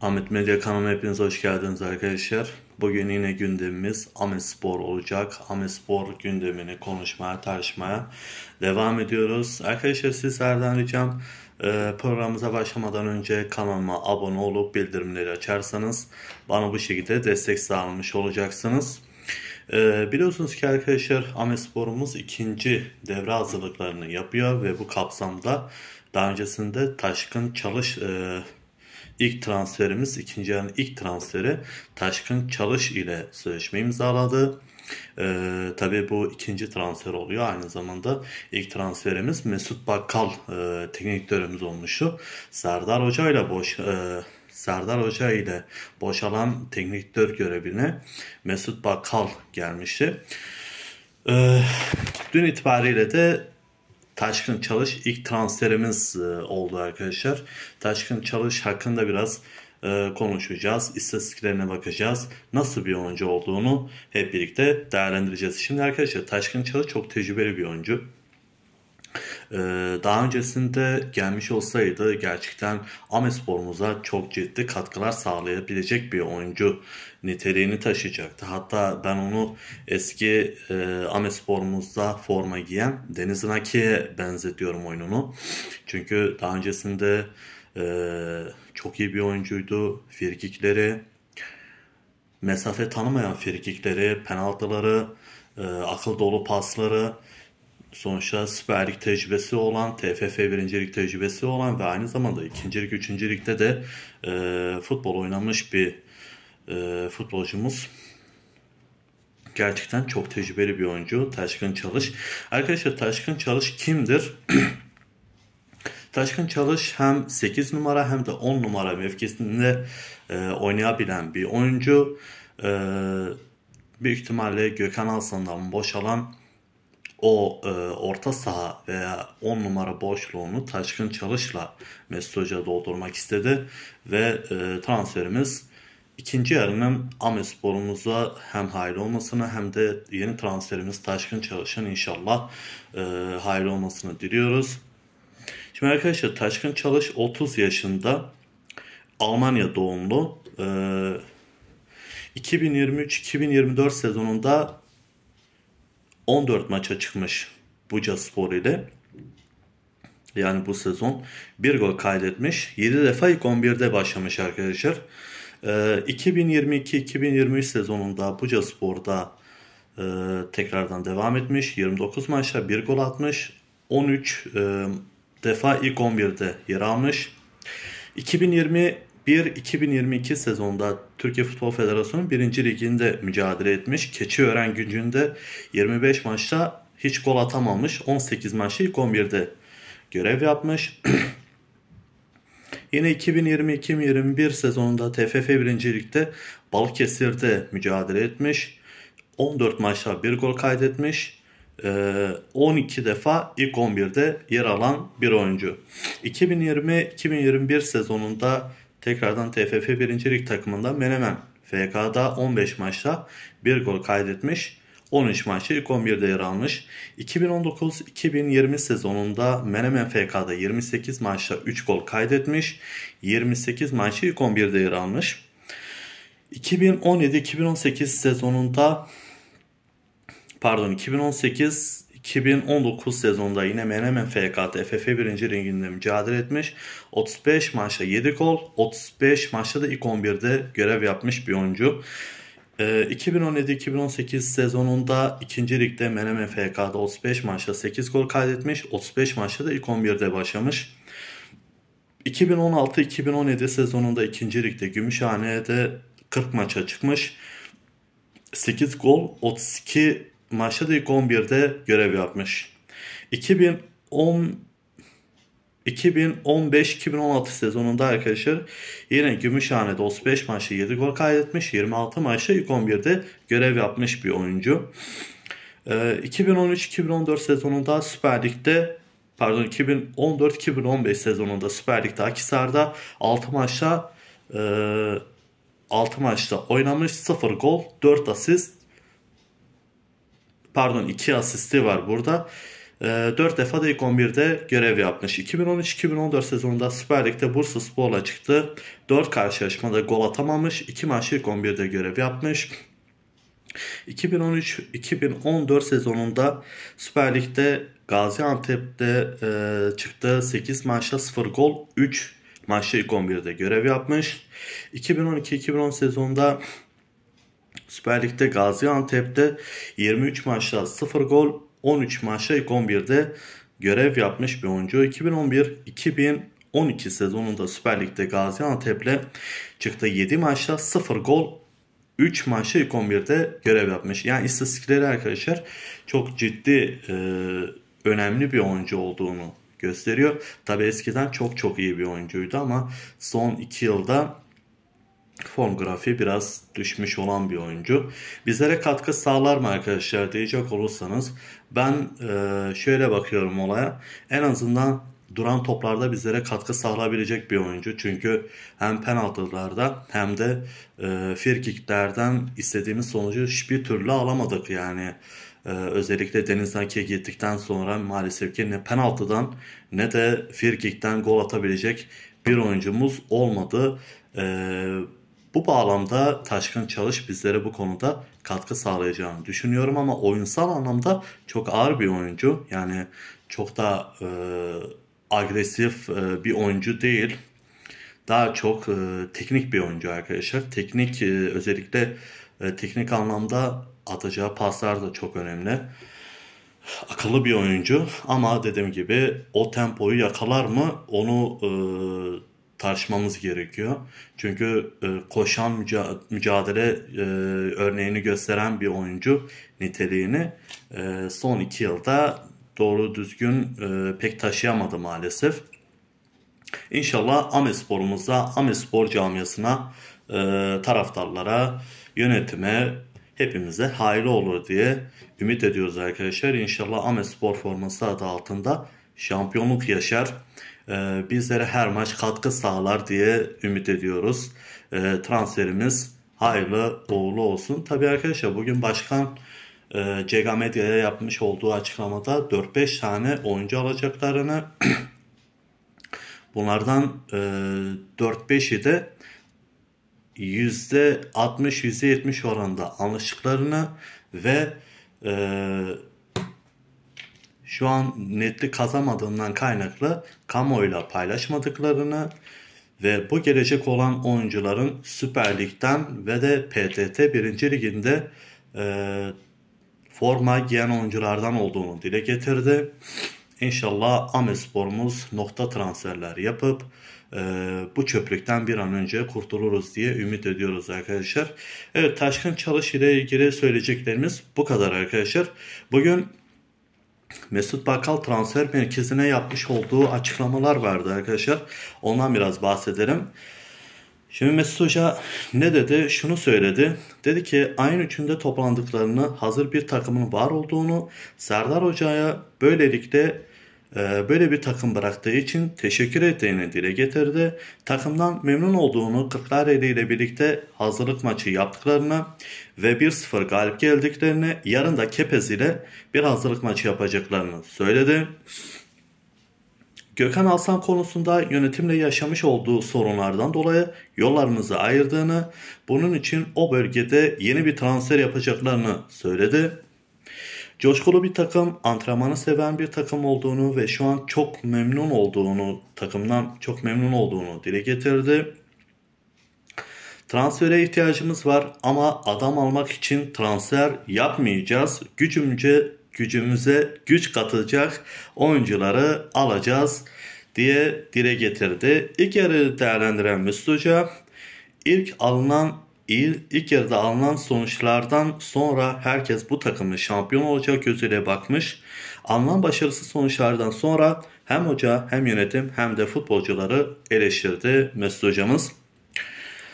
Ahmet Medya kanalıma hepiniz hoş geldiniz arkadaşlar. Bugün yine gündemimiz Ahmet Spor olacak. Ahmet Spor gündemini konuşmaya, tartışmaya devam ediyoruz. Arkadaşlar sizlerden ricam e, programımıza başlamadan önce kanalıma abone olup bildirimleri açarsanız bana bu şekilde destek sağlamış olacaksınız. E, biliyorsunuz ki arkadaşlar Sporumuz ikinci devre hazırlıklarını yapıyor ve bu kapsamda daha öncesinde Taşkın Çalış e, ilk transferimiz ikinci yarının ilk transferi Taşkın Çalış ile sözleşme imzaladı. Ee, tabii bu ikinci transfer oluyor. Aynı zamanda ilk transferimiz Mesut Bakkal e, teknik direktörümüz olmuştu. Serdar Hoca ile boş e, Serdar Hoca ile boşalan teknik direktör görevine Mesut Bakkal gelmişti. Ee, dün itibariyle de Taşkın Çalış ilk transferimiz e, oldu arkadaşlar. Taşkın Çalış hakkında biraz e, konuşacağız. istatistiklerine bakacağız. Nasıl bir oyuncu olduğunu hep birlikte değerlendireceğiz. Şimdi arkadaşlar Taşkın çalış çok tecrübeli bir oyuncu. Ee, daha öncesinde gelmiş olsaydı gerçekten Amespor'umuza çok ciddi katkılar sağlayabilecek bir oyuncu niteliğini taşıyacaktı. Hatta ben onu eski e, Amespor'umuzda forma giyen Deniz Naki'ye benzetiyorum oyununu. Çünkü daha öncesinde e, çok iyi bir oyuncuydu. Firkikleri, mesafe tanımayan firkikleri, penaltıları, e, akıl dolu pasları sonuçta Süper Lig tecrübesi olan, TFF 1. Lig tecrübesi olan ve aynı zamanda 2. Lig, 3. Lig'de de e, futbol oynamış bir e, futbolcumuz. Gerçekten çok tecrübeli bir oyuncu Taşkın Çalış. Arkadaşlar Taşkın Çalış kimdir? Taşkın Çalış hem 8 numara hem de 10 numara mevkisinde e, oynayabilen bir oyuncu. E, büyük ihtimalle Gökhan Alsan'dan boşalan o e, orta saha veya 10 numara boşluğunu Taşkın Çalış'la Mesut Hoca doldurmak istedi ve e, transferimiz ikinci yarının Amespor'umuza hem hayırlı olmasını hem de yeni transferimiz Taşkın Çalış'ın inşallah e, hayırlı olmasını diliyoruz. Şimdi arkadaşlar Taşkın Çalış 30 yaşında Almanya doğumlu. E, 2023-2024 sezonunda 14 maça çıkmış Buca Spor ile. Yani bu sezon bir gol kaydetmiş. 7 defa ilk 11'de başlamış arkadaşlar. 2022-2023 ee, sezonunda Buca Spor'da e, tekrardan devam etmiş. 29 maçta bir gol atmış. 13 e, defa ilk 11'de yer almış. 2020 bir 2022 sezonda Türkiye Futbol Federasyonu 1. Ligi'nde mücadele etmiş. Keçiören gücünde 25 maçta hiç gol atamamış. 18 maçta ilk 11'de görev yapmış. Yine 2022-2021 sezonunda TFF 1. Lig'de Balıkesir'de mücadele etmiş. 14 maçta 1 gol kaydetmiş. 12 ee, defa ilk 11'de yer alan bir oyuncu. 2020-2021 sezonunda tekrardan TFF 1. Lig takımında Menemen FK'da 15 maçta 1 gol kaydetmiş. 13 maçta ilk 11'de yer almış. 2019-2020 sezonunda Menemen FK'da 28 maçta 3 gol kaydetmiş. 28 maçta ilk 11'de yer almış. 2017-2018 sezonunda pardon 2018 2019 sezonda yine Menemen FKT FF 1. ringinde mücadele etmiş. 35 maçta 7 gol, 35 maçta da ilk 11'de görev yapmış bir oyuncu. 2017-2018 ee, sezonunda 2. ligde Menemen FK'da 35 maçta 8 gol kaydetmiş. 35 maçta da ilk 11'de başlamış. 2016-2017 sezonunda 2. ligde Gümüşhane'de 40 maça çıkmış. 8 gol 32 Maçta da ilk 11'de görev yapmış. 2010 2015-2016 sezonunda arkadaşlar yine Gümüşhane'de 35 maçta 7 gol kaydetmiş. 26 maçta ilk 11'de görev yapmış bir oyuncu. 2013-2014 ee, sezonunda Süper Lig'de pardon 2014-2015 sezonunda Süper Lig'de Akisar'da 6 maçta 6 e, maçta oynamış 0 gol 4 asist pardon 2 asisti var burada. 4 ee, defa da ilk 11'de görev yapmış. 2013-2014 sezonunda Süper Lig'de Bursa Spor'la çıktı. 4 karşılaşmada gol atamamış. 2 maç ilk 11'de görev yapmış. 2013-2014 sezonunda Süper Lig'de Gaziantep'te e, çıktı. 8 maçta 0 gol, 3 maçta ilk 11'de görev yapmış. 2012-2010 sezonunda Süper Lig'de Gaziantep'te 23 maçta 0 gol 13 maçta ilk 11'de görev yapmış bir oyuncu. 2011-2012 sezonunda Süper Lig'de Gaziantep'le çıktı 7 maçta 0 gol 3 maçta ilk 11'de görev yapmış. Yani istatistikleri arkadaşlar çok ciddi e, önemli bir oyuncu olduğunu gösteriyor. Tabi eskiden çok çok iyi bir oyuncuydu ama son 2 yılda form grafiği biraz düşmüş olan bir oyuncu. Bizlere katkı sağlar mı arkadaşlar diyecek olursanız ben e, şöyle bakıyorum olaya. En azından duran toplarda bizlere katkı sağlayabilecek bir oyuncu. Çünkü hem penaltılarda hem de e, firkiklerden istediğimiz sonucu hiçbir türlü alamadık. Yani e, özellikle Deniz Haki'ye gittikten sonra maalesef ki ne penaltıdan ne de firkikten gol atabilecek bir oyuncumuz olmadı. Eee bu bağlamda Taşkın Çalış bizlere bu konuda katkı sağlayacağını düşünüyorum ama oyunsal anlamda çok ağır bir oyuncu. Yani çok da e, agresif e, bir oyuncu değil. Daha çok e, teknik bir oyuncu arkadaşlar. Teknik e, özellikle e, teknik anlamda atacağı paslar da çok önemli. Akıllı bir oyuncu ama dediğim gibi o tempoyu yakalar mı onu e, tartışmamız gerekiyor. Çünkü e, koşan müca- mücadele e, örneğini gösteren bir oyuncu niteliğini e, son iki yılda doğru düzgün e, pek taşıyamadı maalesef. İnşallah Amespor'umuza, Amespor camiasına, e, taraftarlara, yönetime, hepimize hayırlı olur diye ümit ediyoruz arkadaşlar. İnşallah Amespor forması adı altında şampiyonluk yaşar. Ee, bizlere her maç katkı sağlar diye ümit ediyoruz. Ee, transferimiz hayırlı uğurlu olsun. Tabi arkadaşlar bugün başkan e, Cega Medya'ya yapmış olduğu açıklamada 4-5 tane oyuncu alacaklarını bunlardan e, 4-5'i de %60-%70 oranda anlaştıklarını ve e, şu an netlik kazamadığından kaynaklı kamuoyuyla paylaşmadıklarını ve bu gelecek olan oyuncuların Süper Lig'den ve de PTT 1. Lig'inde e, forma giyen oyunculardan olduğunu dile getirdi. İnşallah Amespor'umuz nokta transferler yapıp e, bu çöplükten bir an önce kurtuluruz diye ümit ediyoruz arkadaşlar. Evet Taşkın Çalış ile ilgili söyleyeceklerimiz bu kadar arkadaşlar. Bugün Mesut Bakal transfer merkezine yapmış olduğu açıklamalar vardı arkadaşlar. Ondan biraz bahsederim. Şimdi Mesut Hoca ne dedi? Şunu söyledi. Dedi ki aynı üçünde toplandıklarını, hazır bir takımın var olduğunu, Serdar Hoca'ya böylelikle ee, böyle bir takım bıraktığı için teşekkür ettiğini dile getirdi. Takımdan memnun olduğunu Kırklareli ile birlikte hazırlık maçı yaptıklarını ve 1-0 galip geldiklerini yarın da Kepez ile bir hazırlık maçı yapacaklarını söyledi. Gökhan Aslan konusunda yönetimle yaşamış olduğu sorunlardan dolayı yollarımızı ayırdığını, bunun için o bölgede yeni bir transfer yapacaklarını söyledi coşkulu bir takım, antrenmanı seven bir takım olduğunu ve şu an çok memnun olduğunu, takımdan çok memnun olduğunu dile getirdi. Transfere ihtiyacımız var ama adam almak için transfer yapmayacağız. Gücümce gücümüze güç katacak oyuncuları alacağız diye dile getirdi. İlk yarı değerlendiren Müslüca ilk alınan ilk yarıda alınan sonuçlardan sonra herkes bu takımın şampiyon olacağı gözüyle bakmış. Alınan başarısız sonuçlardan sonra hem hoca hem yönetim hem de futbolcuları eleştirdi Mesut hocamız.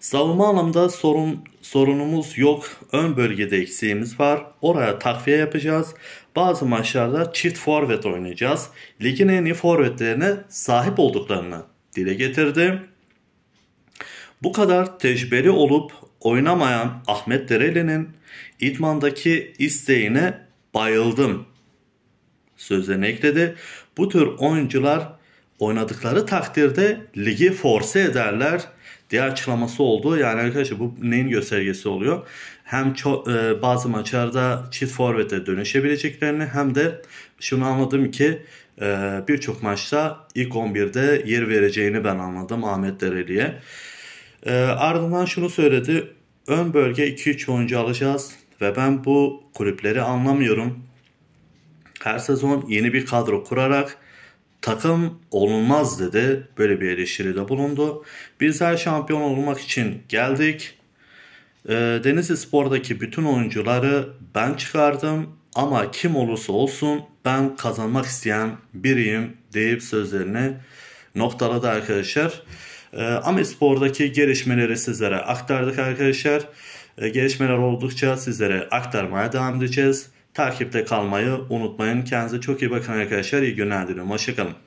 Savunma anlamda sorun, sorunumuz yok. Ön bölgede eksiğimiz var. Oraya takviye yapacağız. Bazı maçlarda çift forvet oynayacağız. Ligin en iyi forvetlerine sahip olduklarını dile getirdi. Bu kadar tecrübeli olup oynamayan Ahmet Dereli'nin idmandaki isteğine bayıldım sözlerini ekledi. Bu tür oyuncular oynadıkları takdirde ligi force ederler Diğer açıklaması oldu. Yani arkadaşlar bu neyin göstergesi oluyor? Hem çok, e, bazı maçlarda çift forvete dönüşebileceklerini hem de şunu anladım ki e, birçok maçta ilk 11'de yer vereceğini ben anladım Ahmet Dereli'ye. E, ardından şunu söyledi ön bölge 2-3 oyuncu alacağız ve ben bu kulüpleri anlamıyorum. Her sezon yeni bir kadro kurarak takım olunmaz dedi. Böyle bir eleştiride bulundu. Biz her şampiyon olmak için geldik. Ee, Denizli Spor'daki bütün oyuncuları ben çıkardım ama kim olursa olsun ben kazanmak isteyen biriyim deyip sözlerini noktaladı arkadaşlar. Ee, Amespor'daki gelişmeleri sizlere aktardık arkadaşlar. Ee, gelişmeler oldukça sizlere aktarmaya devam edeceğiz. Takipte kalmayı unutmayın. Kendinize çok iyi bakın arkadaşlar. İyi günler diliyorum. Hoşçakalın.